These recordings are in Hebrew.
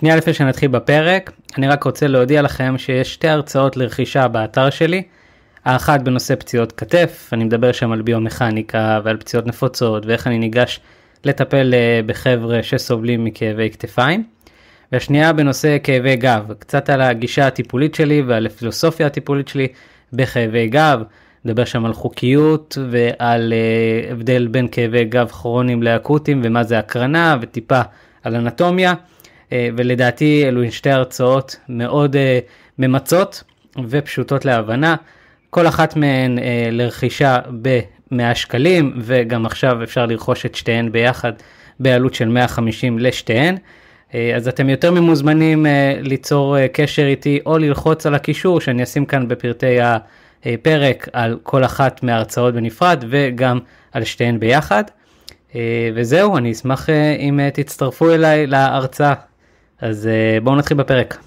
שנייה לפני שנתחיל בפרק, אני רק רוצה להודיע לכם שיש שתי הרצאות לרכישה באתר שלי. האחת בנושא פציעות כתף, אני מדבר שם על ביומכניקה ועל פציעות נפוצות ואיך אני ניגש לטפל אה, בחבר'ה שסובלים מכאבי כתפיים. והשנייה בנושא כאבי גב, קצת על הגישה הטיפולית שלי ועל הפילוסופיה הטיפולית שלי בכאבי גב. נדבר שם על חוקיות ועל אה, הבדל בין כאבי גב כרוניים לאקוטיים ומה זה הקרנה וטיפה על אנטומיה. אה, ולדעתי אלו הן שתי הרצאות מאוד אה, ממצות ופשוטות להבנה. כל אחת מהן אה, לרכישה ב-100 שקלים, וגם עכשיו אפשר לרכוש את שתיהן ביחד בעלות של 150 לשתיהן. אז אתם יותר ממוזמנים ליצור קשר איתי או ללחוץ על הקישור שאני אשים כאן בפרטי הפרק על כל אחת מההרצאות בנפרד וגם על שתיהן ביחד. וזהו, אני אשמח אם תצטרפו אליי להרצאה. אז אה, בואו נתחיל בפרק.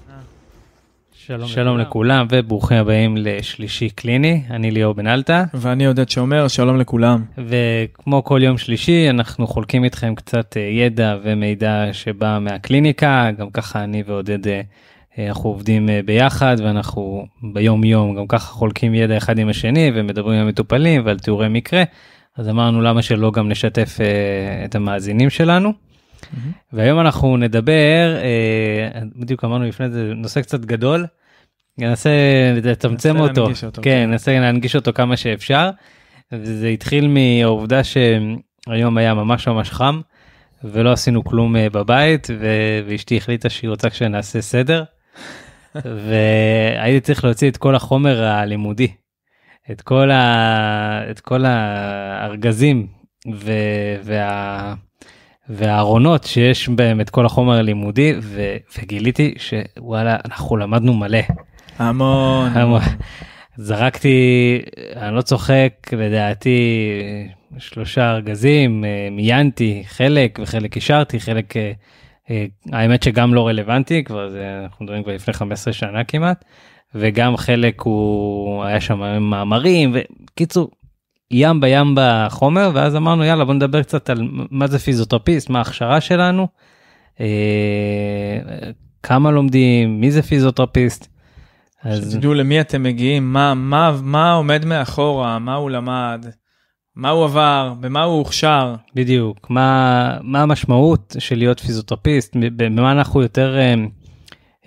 שלום, שלום לכולם וברוכים הבאים לשלישי קליני, אני ליאור בן עלתה. ואני עודד שומר, שלום לכולם. וכמו כל יום שלישי אנחנו חולקים איתכם קצת אה, ידע ומידע שבא מהקליניקה, גם ככה אני ועודד אה, אנחנו עובדים ביחד ואנחנו ביום יום גם ככה חולקים ידע אחד עם השני ומדברים עם המטופלים ועל תיאורי מקרה, אז אמרנו למה שלא גם נשתף את המאזינים שלנו. Mm-hmm. והיום אנחנו נדבר, אה, בדיוק אמרנו לפני זה, נושא קצת גדול, ננסה לצמצם אותו, כן, כן, ננסה להנגיש אותו כמה שאפשר. וזה התחיל מהעובדה שהיום היה ממש ממש חם ולא עשינו כלום אה, בבית ואשתי החליטה שהיא רוצה שנעשה סדר. והייתי צריך להוציא את כל החומר הלימודי, את כל, ה- את כל הארגזים ו- וה... והארונות שיש בהם את כל החומר הלימודי ו, וגיליתי שוואלה אנחנו למדנו מלא. המון. זרקתי אני לא צוחק לדעתי שלושה ארגזים אה, מיינתי חלק וחלק השארתי חלק אה, אה, האמת שגם לא רלוונטי כבר זה אנחנו מדברים כבר לפני 15 שנה כמעט וגם חלק הוא היה שם מאמרים וקיצור ים בים בחומר ואז אמרנו יאללה בוא נדבר קצת על מה זה פיזיותרפיסט מה ההכשרה שלנו. אה, כמה לומדים מי זה פיזיותרפיסט. אז תדעו למי אתם מגיעים מה מה מה עומד מאחורה מה הוא למד מה הוא עבר במה הוא הוכשר בדיוק מה מה המשמעות של להיות פיזיותרפיסט במה אנחנו יותר אה,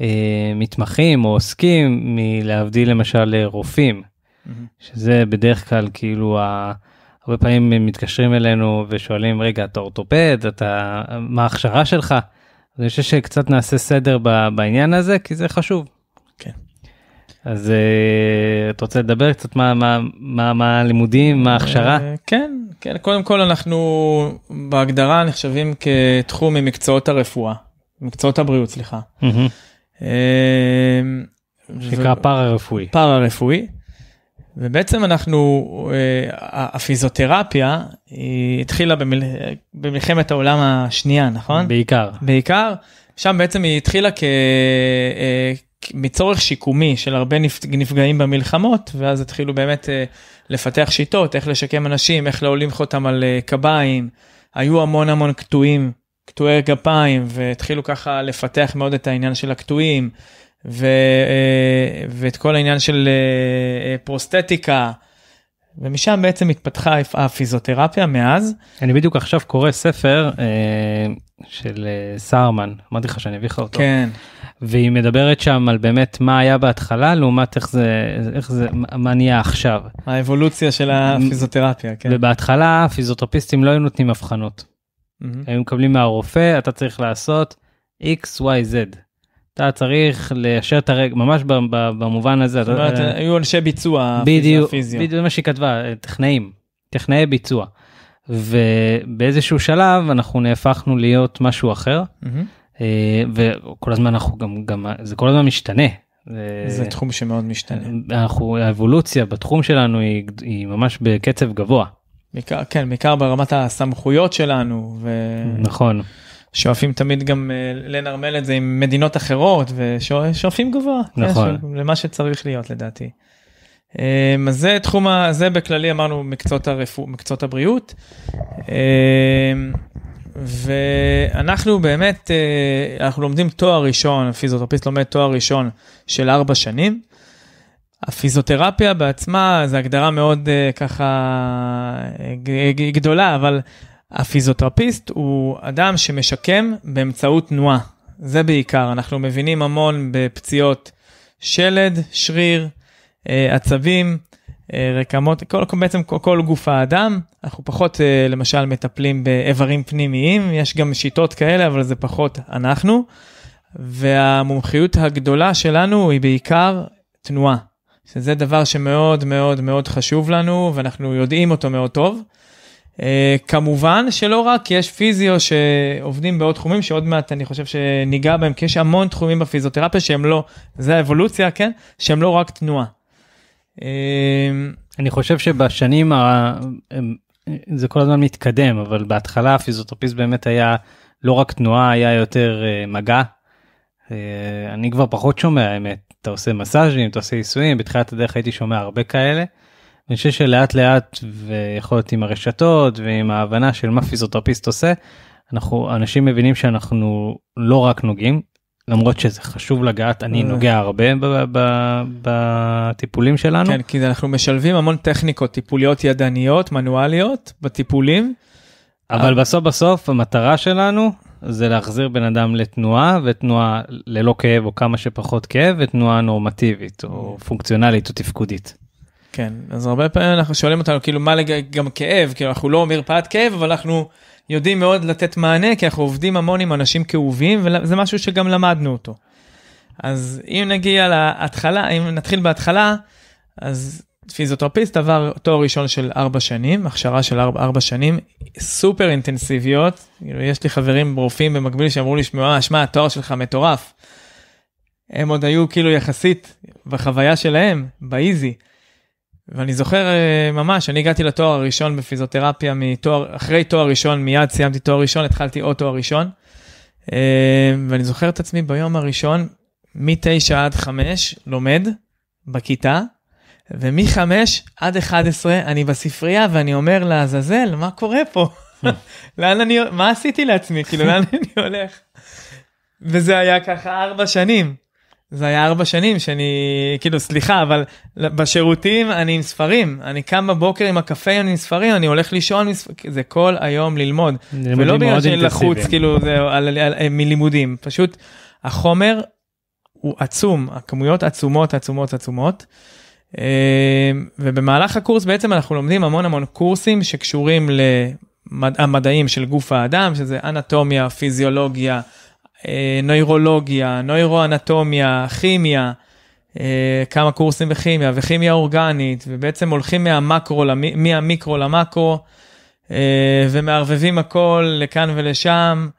אה, מתמחים או עוסקים מלהבדיל למשל רופאים. Mm-hmm. שזה בדרך כלל כאילו ה... הרבה פעמים מתקשרים אלינו ושואלים רגע אתה אורתופד אתה מה ההכשרה שלך. אז אני חושב שקצת נעשה סדר בעניין הזה כי זה חשוב. כן. אז uh, אתה רוצה לדבר קצת מה מה מה מה הלימודים מה ההכשרה? אה, כן כן קודם כל אנחנו בהגדרה נחשבים כתחום ממקצועות הרפואה מקצועות הבריאות סליחה. Mm-hmm. שנקרא פארה רפואי. פארה רפואי. ובעצם אנחנו, אה, הפיזיותרפיה היא התחילה במל... במלחמת העולם השנייה, נכון? בעיקר. בעיקר, שם בעצם היא התחילה כ... אה, מצורך שיקומי של הרבה נפגעים במלחמות, ואז התחילו באמת אה, לפתח שיטות, איך לשקם אנשים, איך להולים חותם על קביים, היו המון המון קטועים, קטועי גפיים, והתחילו ככה לפתח מאוד את העניין של הקטועים. ו, אה, ואת כל העניין של אה, אה, פרוסטטיקה. ומשם בעצם התפתחה הפיזיותרפיה מאז. אני בדיוק עכשיו קורא ספר אה, של אה, סהרמן, אמרתי לך שאני אביא לך אותו. כן. והיא מדברת שם על באמת מה היה בהתחלה לעומת איך זה, איך זה, מה מה נהיה עכשיו. האבולוציה של הפיזיותרפיה, כן. ובהתחלה הפיזיותרפיסטים לא היו נותנים אבחנות. Mm-hmm. היו מקבלים מהרופא, אתה צריך לעשות XYZ. אתה צריך ליישר את הרגל, ממש במובן הזה. זאת אומרת, אה, היו אנשי ביצוע בדיוק, פיזיו. בדיוק, זה מה שהיא כתבה, אה, טכנאים, טכנאי ביצוע. ובאיזשהו שלב אנחנו נהפכנו להיות משהו אחר, אה, וכל הזמן אנחנו גם, גם, זה כל הזמן משתנה. זה תחום שמאוד משתנה. אנחנו, האבולוציה בתחום שלנו היא, היא ממש בקצב גבוה. בעיקר, כן, בעיקר ברמת הסמכויות שלנו. ו... נכון. שואפים תמיד גם אה, לנרמל את זה עם מדינות אחרות ושואפים גבוה כן, נכון. כן, למה שצריך להיות לדעתי. אה, אז זה תחום הזה בכללי אמרנו מקצועות, הרפוא, מקצועות הבריאות. אה, ואנחנו באמת, אנחנו לומדים תואר ראשון, הפיזיותרפיסט לומד תואר ראשון של ארבע שנים. הפיזיותרפיה בעצמה זה הגדרה מאוד ככה גדולה, אבל הפיזיותרפיסט הוא אדם שמשקם באמצעות תנועה, זה בעיקר, אנחנו מבינים המון בפציעות שלד, שריר, אה, עצבים, אה, רקמות, כל, בעצם כל, כל גוף האדם, אנחנו פחות אה, למשל מטפלים באיברים פנימיים, יש גם שיטות כאלה, אבל זה פחות אנחנו, והמומחיות הגדולה שלנו היא בעיקר תנועה, שזה דבר שמאוד מאוד מאוד חשוב לנו, ואנחנו יודעים אותו מאוד טוב. Uh, כמובן שלא רק, יש פיזיו שעובדים בעוד תחומים שעוד מעט אני חושב שניגע בהם, כי יש המון תחומים בפיזיותרפיה שהם לא, זה האבולוציה, כן? שהם לא רק תנועה. Uh, אני חושב שבשנים, ה... זה כל הזמן מתקדם, אבל בהתחלה הפיזיותרפיסט באמת היה לא רק תנועה, היה יותר uh, מגע. Uh, אני כבר פחות שומע, האמת, אתה עושה מסאז'ים, אתה עושה עיסויים, בתחילת הדרך הייתי שומע הרבה כאלה. אני חושב שלאט לאט ויכול להיות עם הרשתות ועם ההבנה של מה פיזיותרפיסט עושה אנחנו אנשים מבינים שאנחנו לא רק נוגעים למרות שזה חשוב לגעת אני אה. נוגע הרבה בטיפולים שלנו. כן כי אנחנו משלבים המון טכניקות טיפוליות ידניות מנואליות בטיפולים. אבל בסוף בסוף המטרה שלנו זה להחזיר בן אדם לתנועה ותנועה ללא כאב או כמה שפחות כאב ותנועה נורמטיבית או פונקציונלית או תפקודית. כן, אז הרבה פעמים אנחנו שואלים אותנו כאילו מה לג... גם כאב, כאילו אנחנו לא מרפאת כאב, אבל אנחנו יודעים מאוד לתת מענה, כי אנחנו עובדים המון עם אנשים כאובים, וזה משהו שגם למדנו אותו. אז אם נגיע להתחלה, אם נתחיל בהתחלה, אז פיזיותרפיסט עבר תואר ראשון של ארבע שנים, הכשרה של ארבע שנים, סופר אינטנסיביות. יש לי חברים רופאים במקביל שאמרו לי, שמע, שמע, התואר שלך מטורף. הם עוד היו כאילו יחסית בחוויה שלהם, באיזי. ואני זוכר אה, ממש, אני הגעתי לתואר הראשון בפיזיותרפיה, מתואר, אחרי תואר ראשון, מיד סיימתי תואר ראשון, התחלתי עוד תואר ראשון. אה, ואני זוכר את עצמי ביום הראשון, מ-9 עד 5 לומד בכיתה, ומ-5 עד 11 אני בספרייה ואני אומר לעזאזל, מה קורה פה? לאן אני, מה עשיתי לעצמי? כאילו, לאן אני הולך? וזה היה ככה ארבע שנים. זה היה ארבע שנים שאני, כאילו, סליחה, אבל בשירותים אני עם ספרים. אני קם בבוקר עם הקפה, אני עם ספרים, אני הולך לישון, זה כל היום ללמוד. ולא בגלל שאני לחוץ, כאילו, זה, על, על, על, אה, מלימודים. פשוט החומר הוא עצום, הכמויות עצומות, עצומות, עצומות. אה, ובמהלך הקורס בעצם אנחנו לומדים המון המון קורסים שקשורים למדעים של גוף האדם, שזה אנטומיה, פיזיולוגיה. אה, נוירולוגיה, נוירואנטומיה, כימיה, אה, כמה קורסים בכימיה וכימיה אורגנית, ובעצם הולכים מהמקרו, מהמיקרו למקרו, אה, ומערבבים הכל לכאן ולשם,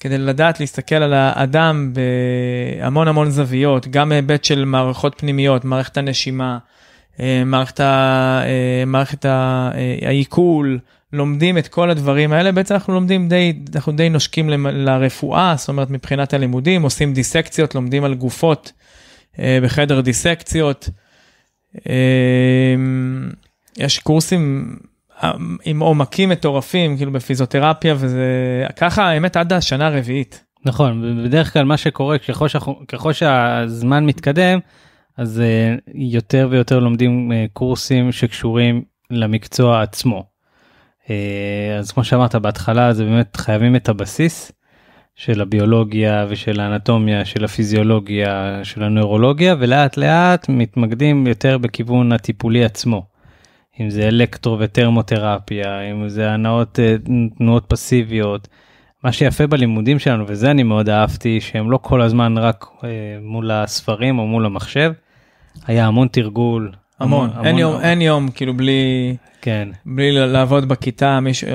כדי לדעת להסתכל על האדם בהמון המון זוויות, גם מהיבט של מערכות פנימיות, מערכת הנשימה, מערכת העיכול, לומדים את כל הדברים האלה, בעצם אנחנו לומדים די, אנחנו די נושקים לרפואה, זאת אומרת מבחינת הלימודים, עושים דיסקציות, לומדים על גופות אה, בחדר דיסקציות. אה, יש קורסים אה, עם עומקים מטורפים, כאילו בפיזיותרפיה, וזה ככה האמת עד השנה הרביעית. נכון, בדרך כלל מה שקורה, ככל, שאנחנו, ככל שהזמן מתקדם, אז אה, יותר ויותר לומדים אה, קורסים שקשורים למקצוע עצמו. אה, אז כמו שאמרת בהתחלה זה באמת חייבים את הבסיס של הביולוגיה ושל האנטומיה של הפיזיולוגיה של הנוירולוגיה ולאט לאט מתמקדים יותר בכיוון הטיפולי עצמו. אם זה אלקטרו ותרמותרפיה אם זה הנאות אה, תנועות פסיביות. מה שיפה בלימודים שלנו וזה אני מאוד אהבתי שהם לא כל הזמן רק אה, מול הספרים או מול המחשב. היה המון תרגול המון, אין, יום, אין יום כאילו בלי, כן. בלי לעבוד בכיתה, מישהו,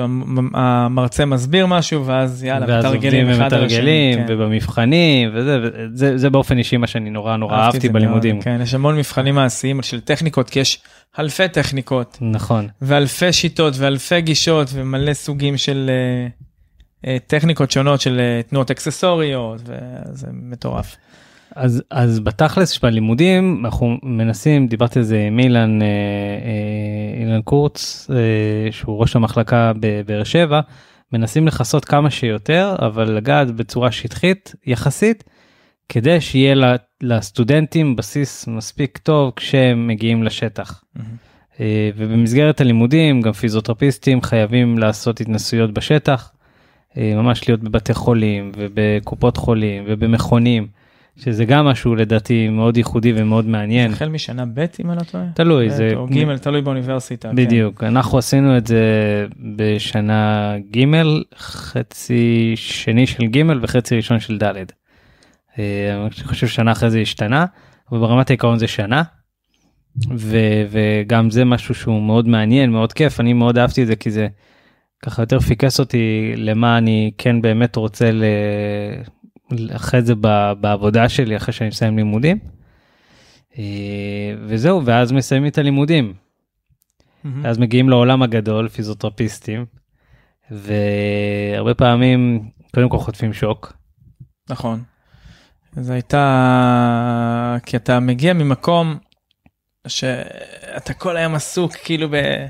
המרצה מסביר משהו ואז יאללה, ואז מתרגלים אחד על השני. כן. ובמבחנים וזה, וזה זה זה באופן אישי מה שאני נורא נורא אהבתי, אהבתי בלימודים. מאוד, כן, יש המון מבחנים מעשיים של טכניקות, כי יש אלפי טכניקות. נכון. ואלפי שיטות ואלפי גישות ומלא סוגים של... אה, אה, טכניקות שונות של אה, תנועות אקססוריות וזה מטורף. אז אז בתכלס שבלימודים אנחנו מנסים דיברתי על זה עם אילן אה, אה, אילן קורץ אה, שהוא ראש המחלקה בבאר שבע מנסים לכסות כמה שיותר אבל לגעת בצורה שטחית יחסית כדי שיהיה לה, לסטודנטים בסיס מספיק טוב כשהם מגיעים לשטח. Mm-hmm. ובמסגרת הלימודים גם פיזיותרפיסטים חייבים לעשות התנסויות בשטח ממש להיות בבתי חולים ובקופות חולים ובמכונים. שזה גם משהו לדעתי מאוד ייחודי ומאוד מעניין. החל משנה ב' אם אני לא טועה? תלוי, זה... או ג', מ... תלוי באוניברסיטה. כן. בדיוק, כן. אנחנו עשינו את זה בשנה ג', חצי שני של ג' וחצי ראשון של ד'. אה, אני חושב שנה אחרי זה השתנה, אבל ברמת העיקרון זה שנה. ו, וגם זה משהו שהוא מאוד מעניין, מאוד כיף, אני מאוד אהבתי את זה כי זה ככה יותר פיקס אותי למה אני כן באמת רוצה ל... אחרי זה בעבודה שלי, אחרי שאני מסיים לימודים. אה, וזהו, ואז מסיימים את הלימודים. Mm-hmm. אז מגיעים לעולם הגדול, פיזיותרפיסטים, והרבה פעמים, קודם כל חוטפים שוק. נכון. זה הייתה... כי אתה מגיע ממקום שאתה כל היום עסוק כאילו ב...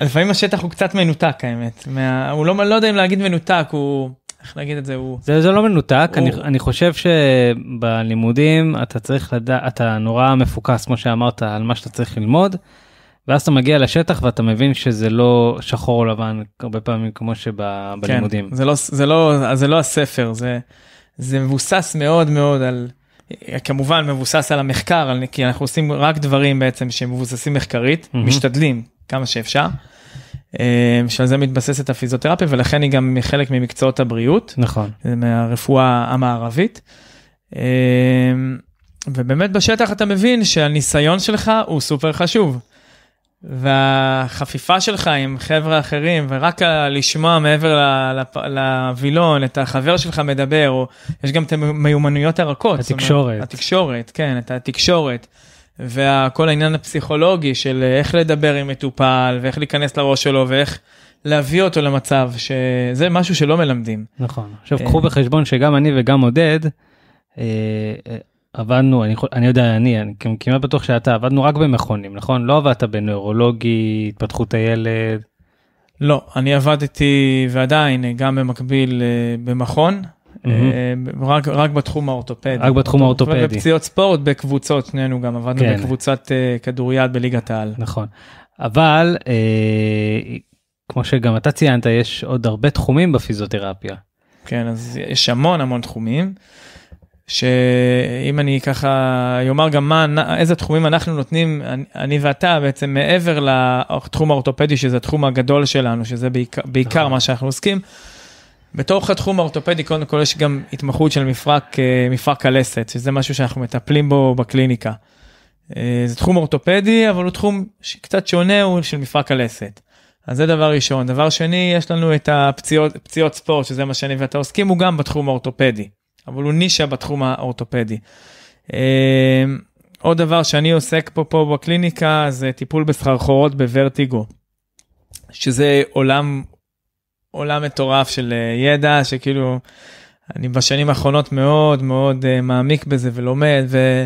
לפעמים השטח הוא קצת מנותק האמת, מה... הוא לא, לא יודע אם להגיד מנותק, הוא... איך נגיד את זה, הוא... זה, זה לא מנותק, הוא... אני, אני חושב שבלימודים אתה צריך לדעת, אתה נורא מפוקס, כמו שאמרת, על מה שאתה צריך ללמוד, ואז אתה מגיע לשטח ואתה מבין שזה לא שחור או לבן הרבה פעמים כמו שבלימודים. כן, זה לא, זה לא, זה לא הספר, זה, זה מבוסס מאוד מאוד על... כמובן מבוסס על המחקר, כי אנחנו עושים רק דברים בעצם שמבוססים מחקרית, mm-hmm. משתדלים כמה שאפשר. אה, שעל זה מתבססת הפיזיותרפיה ולכן היא גם חלק ממקצועות הבריאות. נכון. מהרפואה המערבית. אה, ובאמת בשטח אתה מבין שהניסיון שלך הוא סופר חשוב. והחפיפה שלך עם חבר'ה אחרים, ורק לשמוע מעבר לווילון את החבר שלך מדבר, או יש גם את המיומנויות הרכות. התקשורת. אומרת, התקשורת, כן, את התקשורת. וכל העניין הפסיכולוגי של איך לדבר עם מטופל ואיך להיכנס לראש שלו ואיך להביא אותו למצב שזה משהו שלא מלמדים. נכון. עכשיו אה, קחו בחשבון שגם אני וגם עודד אה, אה, עבדנו, אני, יכול, אני יודע, אני, אני כמעט בטוח שאתה עבדנו רק במכונים, נכון? לא עבדת בנוירולוגי, התפתחות הילד. לא, אני עבדתי ועדיין גם במקביל במכון. Mm-hmm. רק רק בתחום האורתופדי רק בתחום האורתופדי ובפציעות ספורט בקבוצות שנינו גם עבדנו כן. בקבוצת uh, כדוריד בליגת העל נכון אבל uh, כמו שגם אתה ציינת יש עוד הרבה תחומים בפיזיותרפיה. כן אז יש המון המון תחומים. שאם אני ככה אומר גם מה איזה תחומים אנחנו נותנים אני, אני ואתה בעצם מעבר לתחום האורתופדי שזה התחום הגדול שלנו שזה בעיקר, בעיקר נכון. מה שאנחנו עוסקים. בתוך התחום האורתופדי, קודם כל יש גם התמחות של מפרק, אה, מפרק הלסת, שזה משהו שאנחנו מטפלים בו בקליניקה. אה, זה תחום אורתופדי, אבל הוא תחום שקצת שונה, הוא של מפרק הלסת. אז זה דבר ראשון. דבר שני, יש לנו את הפציעות ספורט, שזה מה שאני ואתה עוסקים, הוא גם בתחום האורתופדי, אבל הוא נישה בתחום האורתופדי. אה, עוד דבר שאני עוסק פה, פה בקליניקה זה טיפול בסחרחורות בוורטיגו, שזה עולם עולם מטורף של אה, ידע, שכאילו, אני בשנים האחרונות מאוד מאוד אה, מעמיק בזה ולומד, ו,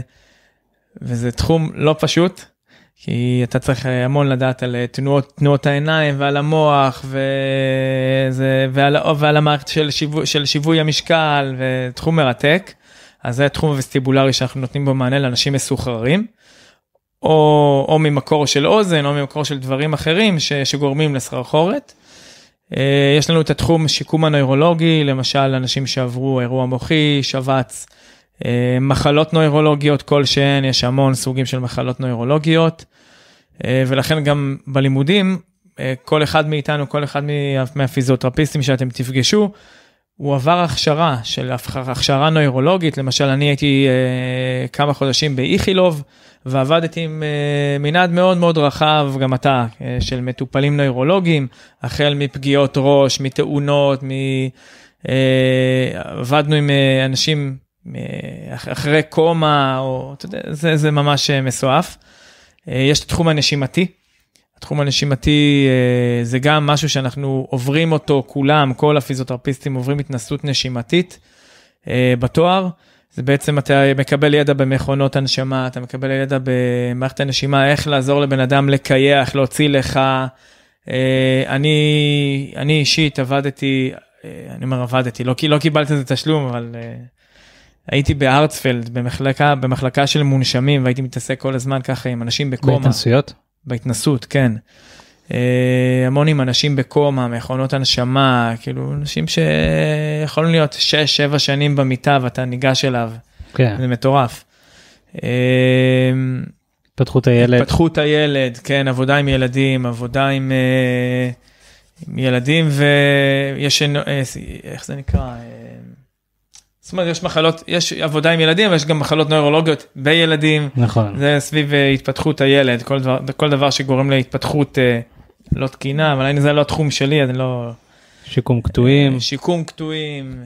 וזה תחום לא פשוט, כי אתה צריך אה, המון לדעת על תנועות, תנועות העיניים ועל המוח, וזה, ועל, ועל המערכת של, שיוו, של שיווי המשקל, ותחום מרתק. אז זה התחום הווסטיבולרי שאנחנו נותנים בו מענה לאנשים מסוחררים. או, או ממקור של אוזן או ממקור של דברים אחרים ש, שגורמים לסחרחורת. אה, יש לנו את התחום שיקום הנוירולוגי, למשל אנשים שעברו אירוע מוחי, שבץ, אה, מחלות נוירולוגיות כלשהן, יש המון סוגים של מחלות נוירולוגיות, אה, ולכן גם בלימודים, כל אחד מאיתנו, כל אחד מהפיזיותרפיסטים שאתם תפגשו, הוא עבר הכשרה של הכשרה נוירולוגית, למשל אני הייתי אה, כמה חודשים באיכילוב ועבדתי עם אה, מנעד מאוד מאוד רחב, גם אתה, אה, של מטופלים נוירולוגיים, החל מפגיעות ראש, מתאונות, מ... אה, עבדנו עם אה, אנשים אה, אחרי קומה, או, אתה יודע, זה, זה ממש אה, מסועף. אה, יש את התחום הנשימתי, התחום הנשימתי אה, זה גם משהו שאנחנו עוברים אותו כולם, כל הפיזיותרפיסטים עוברים התנסות נשימתית אה, בתואר. זה בעצם אתה מקבל ידע במכונות הנשמה, אתה מקבל ידע במערכת הנשימה, איך לעזור לבן אדם לקייח, להוציא לך. אה, אני, אני אישית עבדתי, אני אומר עבדתי, לא, לא קיבלתי איזה תשלום, אבל הייתי בארצפלד, במחלקה, במחלקה של מונשמים, והייתי מתעסק כל הזמן ככה עם אנשים בקומה. בהתנסויות? בהתנסות, כן. אה, המון עם אנשים בקומה, מכונות הנשמה, כאילו אנשים שיכולים להיות 6-7 שנים במיטה ואתה ניגש אליו. כן. זה מטורף. אה, התפתחות הילד. התפתחות הילד, כן, עבודה עם ילדים, עבודה עם, אה, עם ילדים ויש, איך זה נקרא? זאת אומרת, יש מחלות, יש עבודה עם ילדים, אבל יש גם מחלות נוירולוגיות בילדים. נכון. זה סביב אה, התפתחות הילד, כל דבר, כל דבר שגורם להתפתחות אה, לא תקינה, אבל זה לא התחום שלי, אני לא... שיקום קטועים. אה, שיקום קטועים.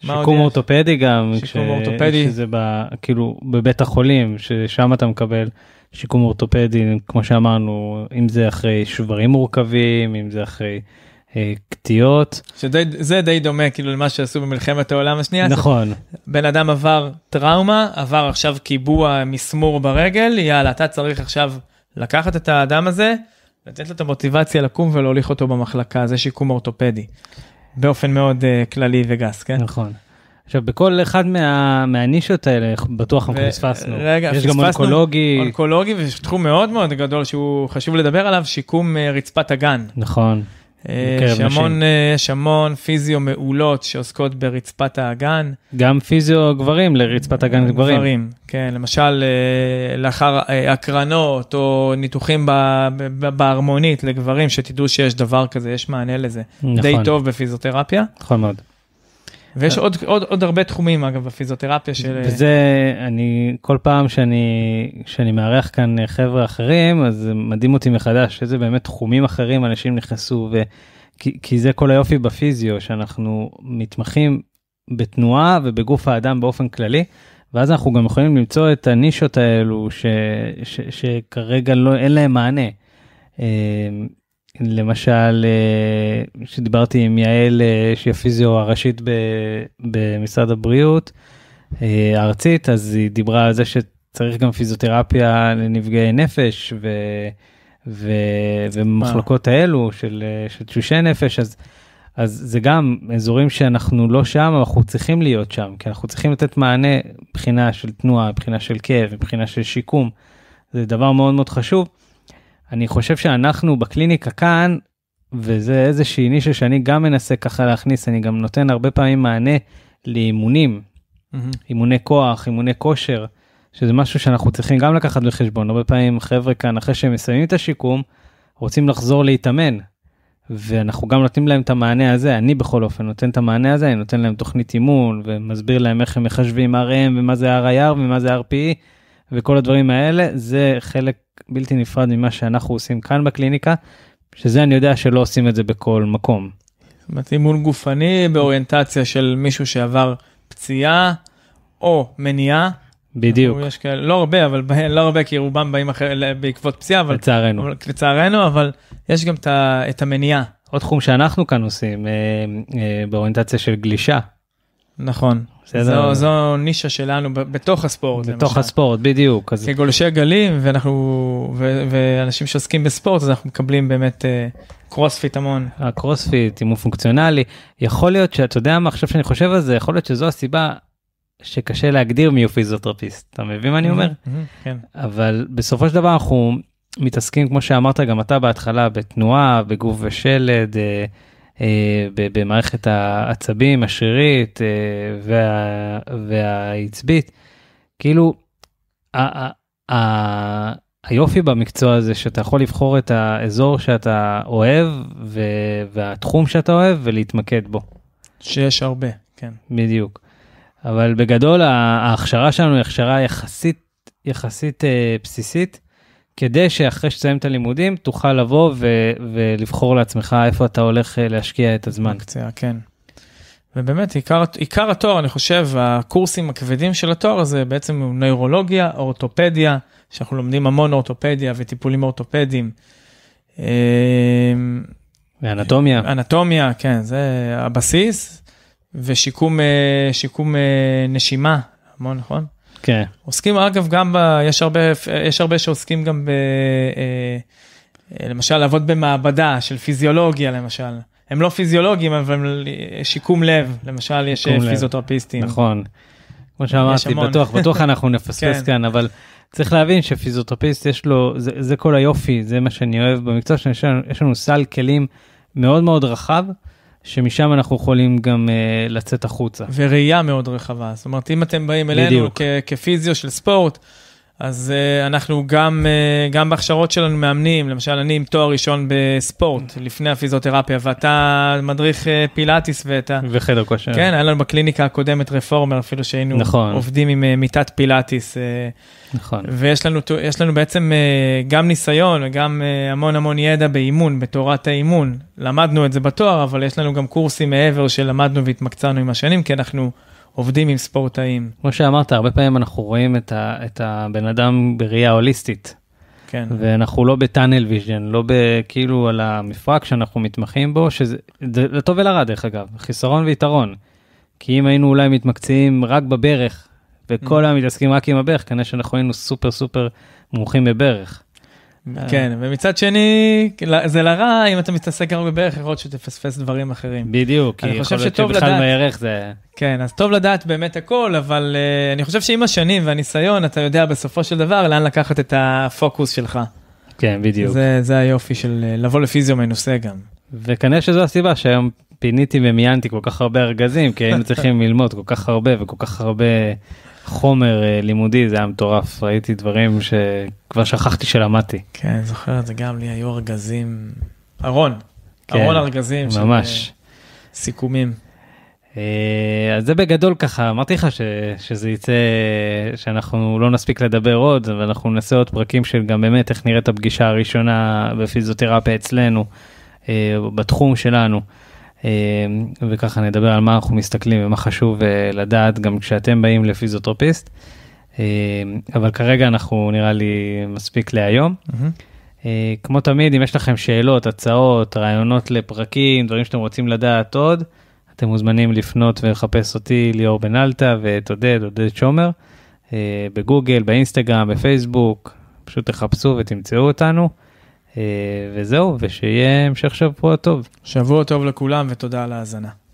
שיקום אורתופדי גם, שיקום כש... אורתופדי, שזה ב... כאילו בבית החולים, ששם אתה מקבל שיקום אורתופדי, כמו שאמרנו, אם זה אחרי שברים מורכבים, אם זה אחרי אה, קטיעות. שזה די דומה כאילו למה שעשו במלחמת העולם השנייה. נכון. בן אדם עבר טראומה, עבר עכשיו קיבוע מסמור ברגל, יאללה, אתה צריך עכשיו לקחת את האדם הזה, לתת לו את המוטיבציה לקום ולהוליך אותו במחלקה, זה שיקום אורתופדי. באופן מאוד uh, כללי וגס, כן? נכון. עכשיו, בכל אחד מה, מהנישות האלה, בטוח אנחנו פספסנו. רגע, פספסנו. יש גם אונקולוגי. אונקולוגי, ויש תחום מאוד מאוד גדול שהוא חשוב לדבר עליו, שיקום uh, רצפת הגן. נכון. אה, יש המון, אה, יש המון פיזיו מעולות שעוסקות ברצפת האגן. גם פיזיו גברים לרצפת אה, אגן גברים. גברים, כן. למשל, לאחר הקרנות או ניתוחים בהרמונית לגברים, שתדעו שיש דבר כזה, יש מענה לזה. נכון. די טוב בפיזיותרפיה. נכון מאוד. ויש עוד, עוד, עוד הרבה תחומים אגב בפיזיותרפיה של... וזה, אני, כל פעם שאני, שאני מארח כאן חבר'ה אחרים, אז זה מדהים אותי מחדש איזה באמת תחומים אחרים אנשים נכנסו, ו... כי, כי זה כל היופי בפיזיו, שאנחנו מתמחים בתנועה ובגוף האדם באופן כללי, ואז אנחנו גם יכולים למצוא את הנישות האלו ש, ש, שכרגע לא, אין להם מענה. אמ, למשל, כשדיברתי אה, עם יעל, אה, שהיא הפיזיו הראשית במשרד הבריאות אה, הארצית, אז היא דיברה על זה שצריך גם פיזיותרפיה לנפגעי נפש ו, ו, ומחלקות האלו של, של תשושי נפש, אז, אז זה גם אזורים שאנחנו לא שם, אנחנו צריכים להיות שם, כי אנחנו צריכים לתת מענה מבחינה של תנועה, מבחינה של כאב, מבחינה של שיקום, זה דבר מאוד מאוד חשוב. אני חושב שאנחנו בקליניקה כאן, וזה איזושהי נישה שאני גם מנסה ככה להכניס, אני גם נותן הרבה פעמים מענה לאימונים, mm-hmm. אימוני כוח, אימוני כושר, שזה משהו שאנחנו צריכים גם לקחת בחשבון. הרבה פעמים חבר'ה כאן, אחרי שהם מסיימים את השיקום, רוצים לחזור להתאמן, ואנחנו גם נותנים להם את המענה הזה, אני בכל אופן נותן את המענה הזה, אני נותן להם תוכנית אימון, ומסביר להם איך הם מחשבים RM ומה זה RIR ומה זה RPE, וכל הדברים האלה, זה חלק בלתי נפרד ממה שאנחנו עושים כאן בקליניקה, שזה אני יודע שלא עושים את זה בכל מקום. זאת אומרת, אימון גופני באוריינטציה של מישהו שעבר פציעה או מניעה. בדיוק. יש כאלה, לא הרבה, אבל לא הרבה, כי רובם באים אחרי, בעקבות פציעה, אבל... לצערנו. אבל, לצערנו, אבל יש גם את המניעה. עוד תחום שאנחנו כאן עושים, אה, אה, באוריינטציה של גלישה, נכון. זו, זו נישה שלנו בתוך הספורט. בתוך למשל. הספורט, בדיוק. אז... כגולשי גלים, ואנחנו, ו, ואנשים שעוסקים בספורט, אז אנחנו מקבלים באמת uh, אה, קרוספיט המון. הקרוספיט, אם הוא פונקציונלי, יכול להיות שאתה יודע מה, עכשיו שאני חושב על זה, יכול להיות שזו הסיבה שקשה להגדיר מי הוא פיזיותרפיסט, אתה מבין מה אני mhm, אומר? Mhm, כן. אבל בסופו של דבר אנחנו מתעסקים, כמו שאמרת גם אתה בהתחלה, בתנועה, בגוף ושלד. Uh, אה, במערכת העצבים השרירית אה, וה, והעצבית. כאילו ה, ה, היופי במקצוע הזה שאתה יכול לבחור את האזור שאתה אוהב ו, והתחום שאתה אוהב ולהתמקד בו. שיש הרבה, כן. בדיוק. אבל בגדול ההכשרה שלנו היא הכשרה יחסית, יחסית אה, בסיסית, כדי שאחרי שתסיים את הלימודים תוכל לבוא ו- ולבחור לעצמך איפה אתה הולך אה, להשקיע את הזמן. קציה, כן. ובאמת עיקר, עיקר התואר, אני חושב, הקורסים הכבדים של התואר הזה בעצם הוא נוירולוגיה, אורתופדיה, שאנחנו לומדים המון אורתופדיה וטיפולים אורתופדיים. אמ, ואנטומיה. אנטומיה, כן, זה הבסיס, ושיקום אה, אה, נשימה, המון, נכון? כן. עוסקים אגב גם, ב, יש, הרבה, יש הרבה שעוסקים גם ב... אה, אה, למשל לעבוד במעבדה של פיזיולוגיה למשל. הם לא פיזיולוגים אבל הם שיקום לב, למשל יש אה, פיזיותרפיסטים. נכון. כמו שאמרתי, בטוח, בטוח אנחנו נפספס כן. כאן, אבל צריך להבין שפיזיותרפיסט יש לו, זה, זה כל היופי, זה מה שאני אוהב במקצוע, שיש לנו סל כלים מאוד מאוד רחב. שמשם אנחנו יכולים גם uh, לצאת החוצה. וראייה מאוד רחבה, זאת אומרת, אם אתם באים אלינו כפיזיו של ספורט, אז uh, אנחנו גם, uh, גם בהכשרות שלנו מאמנים, למשל אני עם תואר ראשון בספורט, לפני הפיזיותרפיה, ואתה מדריך uh, פילאטיס ואתה... וחדר כושר. כן, היה לנו בקליניקה הקודמת רפורמר, אפילו שהיינו נכון. עובדים עם uh, מיטת פילאטיס. Uh, נכון. ויש לנו, לנו בעצם uh, גם ניסיון וגם uh, המון המון ידע באימון, בתורת האימון. למדנו את זה בתואר, אבל יש לנו גם קורסים מעבר שלמדנו והתמקצענו עם השנים, כי אנחנו עובדים עם ספורטאים. כמו שאמרת, הרבה פעמים אנחנו רואים את, ה, את הבן אדם בראייה הוליסטית. כן. ואנחנו לא בטאנל ויז'ן, לא כאילו על המפרק שאנחנו מתמחים בו, שזה לטוב ולרע דרך אגב, חיסרון ויתרון. כי אם היינו אולי מתמקצעים רק בברך, וכל mm. היום מתעסקים רק עם הברך, כנראה שאנחנו היינו סופר סופר מומחים בברך. אה. כן, ומצד שני, זה לרע, אם אתה מתעסק הרבה בערך, יכול להיות שתפספס דברים אחרים. בדיוק, כי יכול להיות שבכלל מערך זה... כן, אז טוב לדעת באמת הכל, אבל uh, אני חושב שעם השנים והניסיון, אתה יודע בסופו של דבר לאן לקחת את הפוקוס שלך. כן, בדיוק. זה, זה היופי של אה, לבוא לפיזיו מנוסה גם. וכנראה שזו הסיבה שהיום פיניתי ומיינתי כל כך הרבה ארגזים, כי היינו צריכים ללמוד כל כך הרבה וכל כך הרבה חומר אה, לימודי זה היה מטורף ראיתי דברים שכבר שכחתי שלמדתי. כן זוכר את זה גם לי היו ארגזים ארון כן, ארון ארגזים ממש אה, סיכומים. אה, אז זה בגדול ככה אמרתי לך ש, שזה יצא שאנחנו לא נספיק לדבר עוד ואנחנו נעשה עוד פרקים של גם באמת איך נראית הפגישה הראשונה בפיזיותרפיה אצלנו בתחום שלנו. אה, וככה נדבר על מה אנחנו מסתכלים ומה חשוב אה, לדעת גם כשאתם באים לפיזיותרופיסט. אה, אבל כרגע אנחנו נראה לי מספיק להיום. Mm-hmm. כמו תמיד, אם יש לכם שאלות, הצעות, רעיונות לפרקים, דברים שאתם רוצים לדעת עוד, אתם מוזמנים לפנות ולחפש אותי, ליאור בן אלטה ואת עודד, עודד שומר, בגוגל, באינסטגרם, בפייסבוק, פשוט תחפשו ותמצאו אותנו. אה, וזהו, ושיהיה המשך שבוע טוב. שבוע טוב לכולם ותודה על ההאזנה.